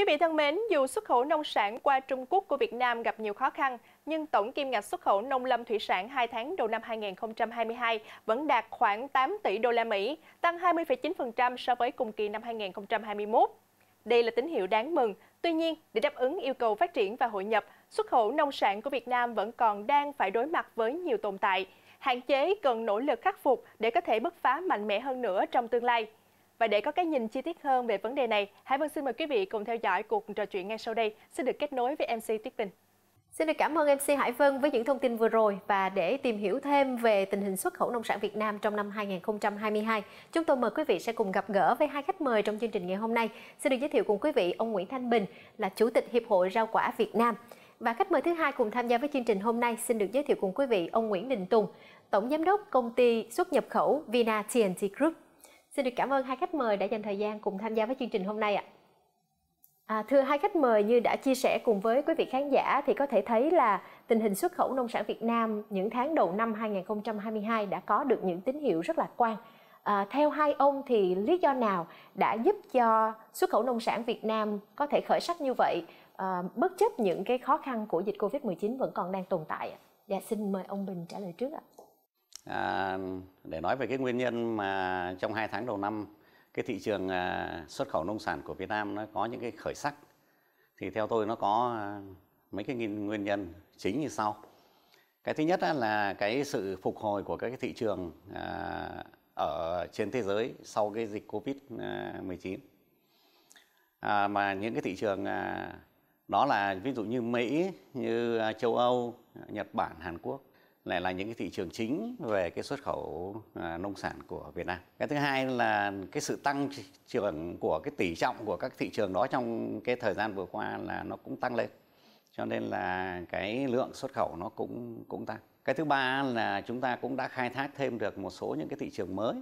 Quý vị thân mến, dù xuất khẩu nông sản qua Trung Quốc của Việt Nam gặp nhiều khó khăn, nhưng tổng kim ngạch xuất khẩu nông lâm thủy sản 2 tháng đầu năm 2022 vẫn đạt khoảng 8 tỷ đô la Mỹ, tăng 20,9% so với cùng kỳ năm 2021. Đây là tín hiệu đáng mừng. Tuy nhiên, để đáp ứng yêu cầu phát triển và hội nhập, xuất khẩu nông sản của Việt Nam vẫn còn đang phải đối mặt với nhiều tồn tại, hạn chế cần nỗ lực khắc phục để có thể bứt phá mạnh mẽ hơn nữa trong tương lai. Và để có cái nhìn chi tiết hơn về vấn đề này, Hải Vân xin mời quý vị cùng theo dõi cuộc trò chuyện ngay sau đây Xin được kết nối với MC Tuyết Tình. Xin được cảm ơn MC Hải Vân với những thông tin vừa rồi và để tìm hiểu thêm về tình hình xuất khẩu nông sản Việt Nam trong năm 2022, chúng tôi mời quý vị sẽ cùng gặp gỡ với hai khách mời trong chương trình ngày hôm nay. Xin được giới thiệu cùng quý vị ông Nguyễn Thanh Bình là Chủ tịch Hiệp hội Rau quả Việt Nam. Và khách mời thứ hai cùng tham gia với chương trình hôm nay xin được giới thiệu cùng quý vị ông Nguyễn Đình Tùng, Tổng Giám đốc Công ty Xuất nhập khẩu Vina TNT Group. Xin được cảm ơn hai khách mời đã dành thời gian cùng tham gia với chương trình hôm nay ạ. À, thưa hai khách mời như đã chia sẻ cùng với quý vị khán giả thì có thể thấy là tình hình xuất khẩu nông sản Việt Nam những tháng đầu năm 2022 đã có được những tín hiệu rất là quan. À, theo hai ông thì lý do nào đã giúp cho xuất khẩu nông sản Việt Nam có thể khởi sắc như vậy à, bất chấp những cái khó khăn của dịch Covid-19 vẫn còn đang tồn tại? Dạ xin mời ông Bình trả lời trước ạ. À, để nói về cái nguyên nhân mà trong hai tháng đầu năm cái thị trường à, xuất khẩu nông sản của Việt Nam nó có những cái khởi sắc thì theo tôi nó có à, mấy cái nguyên nhân chính như sau. Cái thứ nhất là cái sự phục hồi của các cái thị trường à, ở trên thế giới sau cái dịch Covid-19. À, à, mà những cái thị trường à, đó là ví dụ như Mỹ, như à, châu Âu, Nhật Bản, Hàn Quốc lại là những cái thị trường chính về cái xuất khẩu à, nông sản của Việt Nam. Cái thứ hai là cái sự tăng trưởng của cái tỷ trọng của các thị trường đó trong cái thời gian vừa qua là nó cũng tăng lên. Cho nên là cái lượng xuất khẩu nó cũng cũng tăng. Cái thứ ba là chúng ta cũng đã khai thác thêm được một số những cái thị trường mới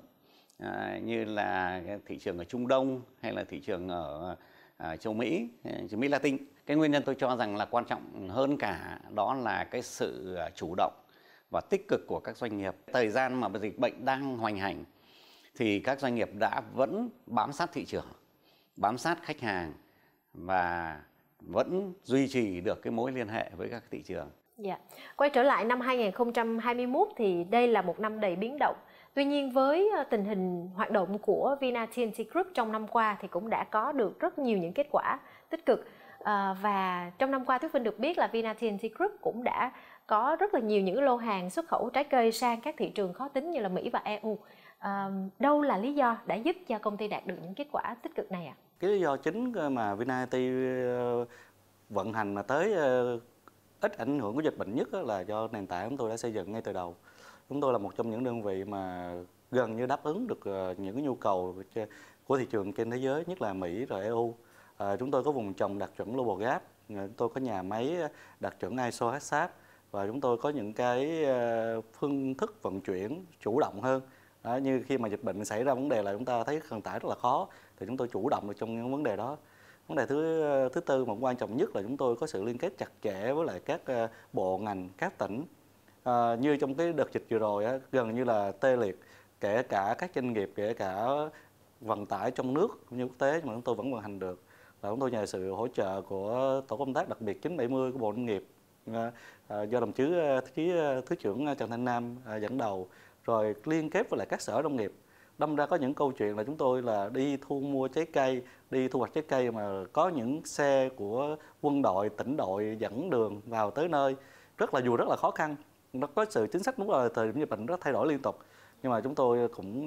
à, như là thị trường ở Trung Đông hay là thị trường ở à, châu Mỹ, à, châu Mỹ Latin. Cái nguyên nhân tôi cho rằng là quan trọng hơn cả đó là cái sự à, chủ động và tích cực của các doanh nghiệp. Thời gian mà dịch bệnh đang hoành hành thì các doanh nghiệp đã vẫn bám sát thị trường, bám sát khách hàng và vẫn duy trì được cái mối liên hệ với các thị trường. Dạ. Quay trở lại năm 2021 thì đây là một năm đầy biến động. Tuy nhiên với ờ, tình hình hoạt động của Vina TNT Group trong năm qua thì cũng đã có được rất nhiều những kết quả tích cực. À, và trong năm qua Thúy Vinh được biết là Vina TNT Group cũng đã có rất là nhiều những lô hàng xuất khẩu trái cây sang các thị trường khó tính như là Mỹ và EU. À, đâu là lý do đã giúp cho công ty đạt được những kết quả tích cực này ạ? À? Cái lý do chính mà VinIT ờ, vận hành mà tới ờ, ít ảnh hưởng của dịch bệnh nhất là do nền tảng chúng tôi đã xây dựng ngay từ đầu. Chúng tôi là một trong những đơn vị mà gần như đáp ứng được ờ, những cái nhu cầu của thị trường trên thế giới, nhất là Mỹ rồi EU. À, chúng tôi có vùng trồng đạt chuẩn Global Gap, chúng tôi có nhà máy đạt chuẩn ISO HACCP, và chúng tôi có những cái ờ, phương thức vận chuyển chủ động hơn đó, như khi mà dịch bệnh xảy ra vấn đề là chúng ta thấy vận tải rất là khó thì chúng tôi chủ động được trong những vấn đề đó vấn đề thứ ờ, thứ tư mà quan trọng nhất là chúng tôi có sự liên kết chặt chẽ với lại các ờ, bộ ngành các tỉnh à, như trong cái đợt dịch vừa rồi á, gần như là tê liệt kể cả các doanh nghiệp kể cả vận tải trong nước cũng như quốc tế mà chúng tôi vẫn vận hành được là chúng tôi nhờ sự hỗ trợ của tổ công tác đặc biệt 970 của Bộ Nông nghiệp Ờ, ờ, do đồng chí chí ờ, thứ trưởng Trần Thanh Nam dẫn đầu rồi liên kết với lại các sở nông nghiệp đâm ra có những câu chuyện là chúng tôi là đi thu mua trái cây đi thu hoạch trái cây mà có những xe của quân đội tỉnh đội dẫn đường vào tới nơi rất là dù rất là khó khăn nó có sự chính sách đúng là thời điểm dịch bệnh rất thay đổi liên tục nhưng mà chúng tôi cũng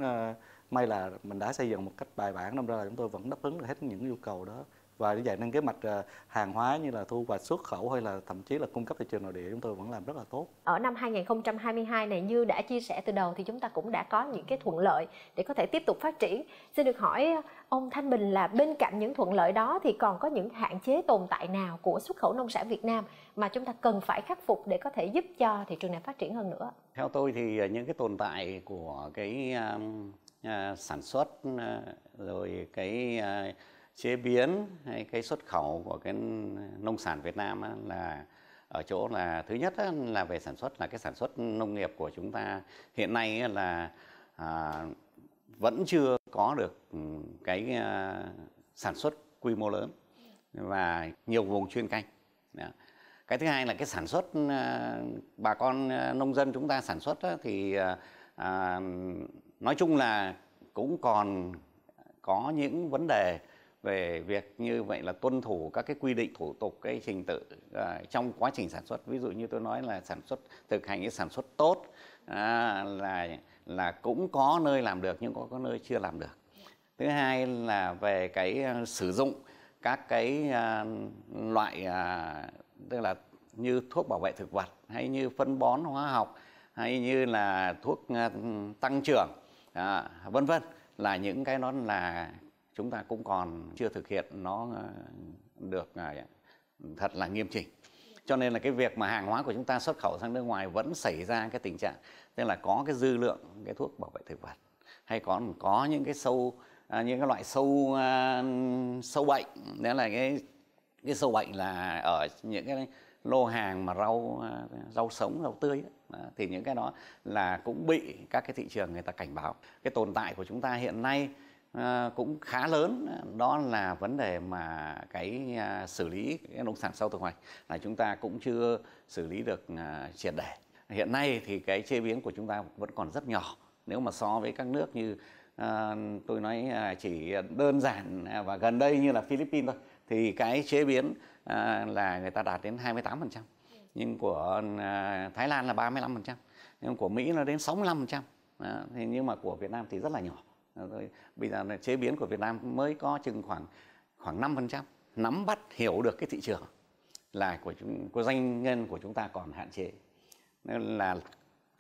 may là mình đã xây dựng một cách bài bản đâm ra là chúng tôi vẫn đáp ứng được hết những yêu cầu đó và như vậy nên cái mạch ờ, hàng hóa như là thu hoạch xuất khẩu hay là thậm chí là cung cấp thị trường nội địa chúng tôi vẫn làm rất là tốt. Ở năm 2022 này như đã chia sẻ từ đầu thì chúng ta cũng đã có những cái thuận lợi để có thể tiếp tục phát triển. Xin được hỏi ờ, ông Thanh Bình là bên cạnh những thuận lợi đó thì còn có những hạn chế tồn tại nào của xuất khẩu nông sản Việt Nam mà chúng ta cần phải khắc phục để có thể giúp cho thị trường này phát triển hơn nữa? Theo tôi thì ờ, những cái tồn tại của cái uh, sản xuất uh, rồi cái uh, chế biến hay cái xuất khẩu của cái nông sản Việt Nam là ở chỗ là thứ nhất là về sản xuất là cái sản xuất nông nghiệp của chúng ta hiện nay là à, vẫn chưa có được ừ, cái à, sản xuất quy mô lớn và nhiều vùng chuyên canh. Cái thứ hai là cái sản xuất à, bà con nông dân chúng ta sản xuất thì nói chung là cũng còn có những vấn đề về việc như vậy là tuân thủ các cái quy định thủ tục cái trình tự uh, trong quá trình sản xuất ví dụ như tôi nói là sản xuất thực hành cái sản xuất tốt à, là là cũng có nơi làm được nhưng có có nơi chưa làm được thứ hai là về cái uh, sử dụng các cái uh, loại uh, tức là như thuốc bảo vệ thực vật hay như phân bón hóa học hay như là thuốc uh, tăng trưởng à, vân vân là những cái nó là chúng ta cũng còn chưa thực hiện nó ờ, được ờ, thật là nghiêm chỉnh cho nên là cái việc mà hàng hóa của chúng ta xuất khẩu sang nước ngoài vẫn xảy ra cái tình trạng tức là có cái dư lượng cái thuốc bảo vệ thực vật hay còn có những cái sâu à, những cái loại sâu à, sâu bệnh đó là cái cái sâu bệnh là ở những cái lô hàng mà rau à, rau sống rau tươi ấy, thì những cái đó là cũng bị các cái thị trường người ta cảnh báo cái tồn tại của chúng ta hiện nay Ờ, cũng khá lớn đó là vấn đề mà cái à, xử lý cái nông sản sau thu hoạch là chúng ta cũng chưa xử lý được à, triệt để hiện nay thì cái chế biến của chúng ta vẫn còn rất nhỏ nếu mà so với các nước như à, tôi nói chỉ đơn giản và gần đây như là Philippines thôi thì cái chế biến là người ta đạt đến 28% nhưng của Thái Lan là 35% nhưng của Mỹ nó đến 65% à, thì nhưng mà của Việt Nam thì rất là nhỏ rồi bây giờ là chế biến của Việt Nam mới có chừng khoảng khoảng 5% nắm bắt hiểu được cái thị trường là của chúng, của doanh nhân của chúng ta còn hạn chế nên là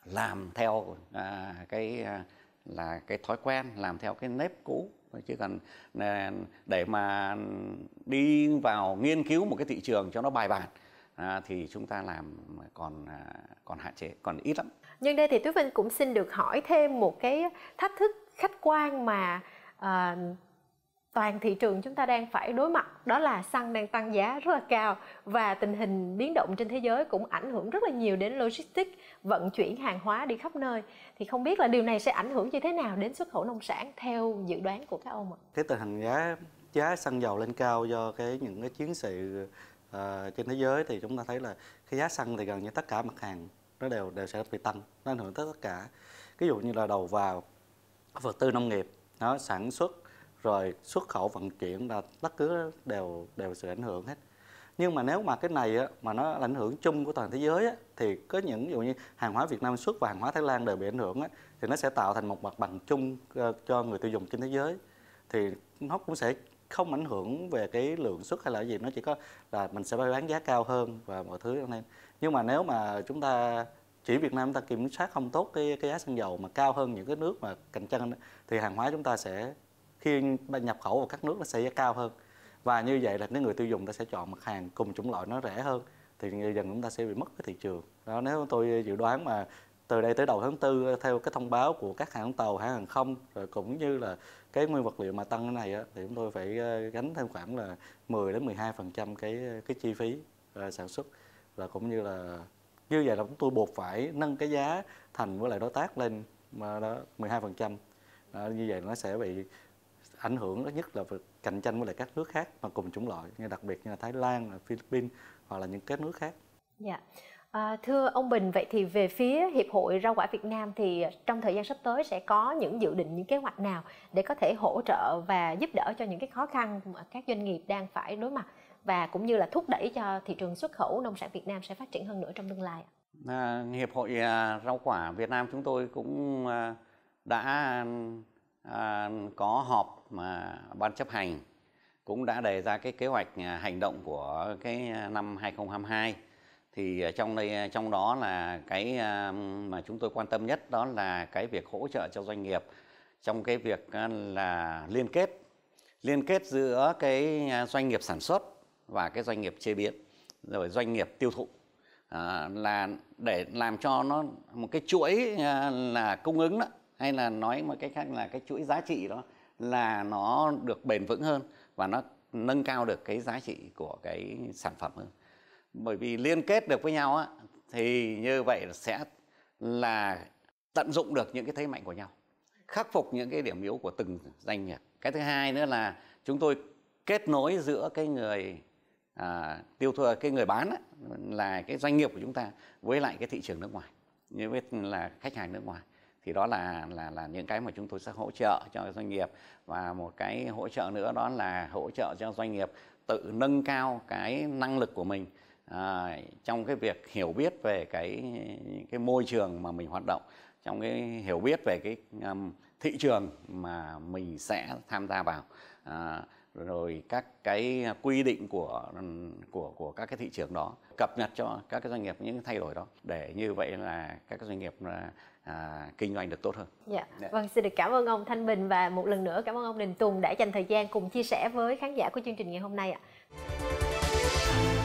làm theo à, cái à, là cái thói quen làm theo cái nếp cũ chứ còn à, để mà đi vào nghiên cứu một cái thị trường cho nó bài bản à, thì chúng ta làm còn à, còn hạn chế còn ít lắm nhưng đây thì Tuyết Vinh cũng xin được hỏi thêm một cái thách thức khách quan mà à, toàn thị trường chúng ta đang phải đối mặt đó là xăng đang tăng giá rất là cao và tình hình biến động trên thế giới cũng ảnh hưởng rất là nhiều đến logistics vận chuyển hàng hóa đi khắp nơi thì không biết là điều này sẽ ảnh hưởng như thế nào đến xuất khẩu nông sản theo dự đoán của các ông ạ cái tình hình giá giá xăng dầu lên cao do cái những cái chiến sự uh, trên thế giới thì chúng ta thấy là cái giá xăng thì gần như tất cả mặt hàng nó đều đều sẽ bị tăng nó ảnh hưởng tới tất cả ví dụ như là đầu vào vật tư nông nghiệp nó sản xuất rồi xuất khẩu vận chuyển là bất cứ đều đều sự ảnh hưởng hết nhưng mà nếu mà cái này á, mà nó ảnh hưởng chung của toàn thế giới á, thì có những ví dụ như hàng hóa Việt Nam xuất và hàng hóa Thái Lan đều bị ảnh hưởng á, thì nó sẽ tạo thành một mặt bằng chung ờ, cho người tiêu dùng trên thế giới thì nó cũng sẽ không ảnh hưởng về cái lượng xuất hay là gì nó chỉ có là mình sẽ bán giá cao hơn và mọi thứ nên nhưng mà nếu mà chúng ta chỉ Việt Nam chúng ta kiểm soát không tốt cái cái giá xăng dầu mà cao hơn những cái nước mà cạnh tranh thì hàng hóa chúng ta sẽ khi nhập khẩu vào các nước nó sẽ cao hơn và như vậy là cái người tiêu dùng ta sẽ chọn mặt hàng cùng chủng loại nó rẻ hơn thì dần chúng ta sẽ bị mất cái thị trường đó nếu tôi dự đoán mà từ đây tới đầu tháng tư theo cái thông báo của các hãng tàu hãng hàng không rồi cũng như là cái nguyên vật liệu mà tăng cái này thì chúng tôi phải ờ, gánh thêm khoảng là 10 đến 12 phần trăm cái cái chi phí ờ, sản xuất và cũng như là như vậy là chúng tôi buộc phải nâng cái giá thành với lại đối tác lên mà đó 12 phần như vậy nó sẽ bị ảnh hưởng nhất là việc cạnh tranh với lại các nước khác mà cùng chủng loại như đặc biệt như là Thái Lan, là Philippines hoặc là những cái nước khác. Dạ. À, thưa ông Bình, vậy thì về phía Hiệp hội Rau quả Việt Nam thì trong thời gian sắp tới sẽ có những dự định, những kế hoạch nào để có thể hỗ trợ và giúp đỡ cho những cái khó khăn mà các doanh nghiệp đang phải đối mặt và cũng như là thúc đẩy cho thị trường xuất khẩu nông sản Việt Nam sẽ phát triển hơn nữa trong tương lai? À, Hiệp hội à, rau quả Việt Nam chúng tôi cũng à, đã à, có họp mà ban chấp hành cũng đã đề ra cái kế hoạch à, hành động của cái năm 2022 thì trong đây trong đó là cái mà chúng tôi quan tâm nhất đó là cái việc hỗ trợ cho doanh nghiệp trong cái việc là liên kết liên kết giữa cái doanh nghiệp sản xuất và cái doanh nghiệp chế biến rồi doanh nghiệp tiêu thụ à, là để làm cho nó một cái chuỗi à, là cung ứng đó hay là nói một cách khác là cái chuỗi giá trị đó là nó được bền vững hơn và nó nâng cao được cái giá trị của cái sản phẩm hơn bởi vì liên kết được với nhau á, thì như vậy sẽ là tận dụng được những cái thế mạnh của nhau khắc phục những cái điểm yếu của từng doanh nghiệp cái thứ hai nữa là chúng tôi kết nối giữa cái người à, tiêu thụ cái người bán á, là cái doanh nghiệp của chúng ta với lại cái thị trường nước ngoài như với là khách hàng nước ngoài thì đó là là là những cái mà chúng tôi sẽ hỗ trợ cho doanh nghiệp và một cái hỗ trợ nữa đó là hỗ trợ cho doanh nghiệp tự nâng cao cái năng lực của mình à, trong cái việc hiểu biết về cái cái môi trường mà mình hoạt động trong cái hiểu biết về cái um, thị trường mà mình sẽ tham gia vào à, rồi các cái quy định của của của các cái thị trường đó cập nhật cho các cái doanh nghiệp những thay đổi đó để như vậy là các cái doanh nghiệp là à, kinh doanh được tốt hơn. Dạ. Yeah. Dạ. Vâng, xin được cảm ơn ông Thanh Bình và một lần nữa cảm ơn ông Đình Tùng đã dành thời gian cùng chia sẻ với khán giả của chương trình ngày hôm nay ạ.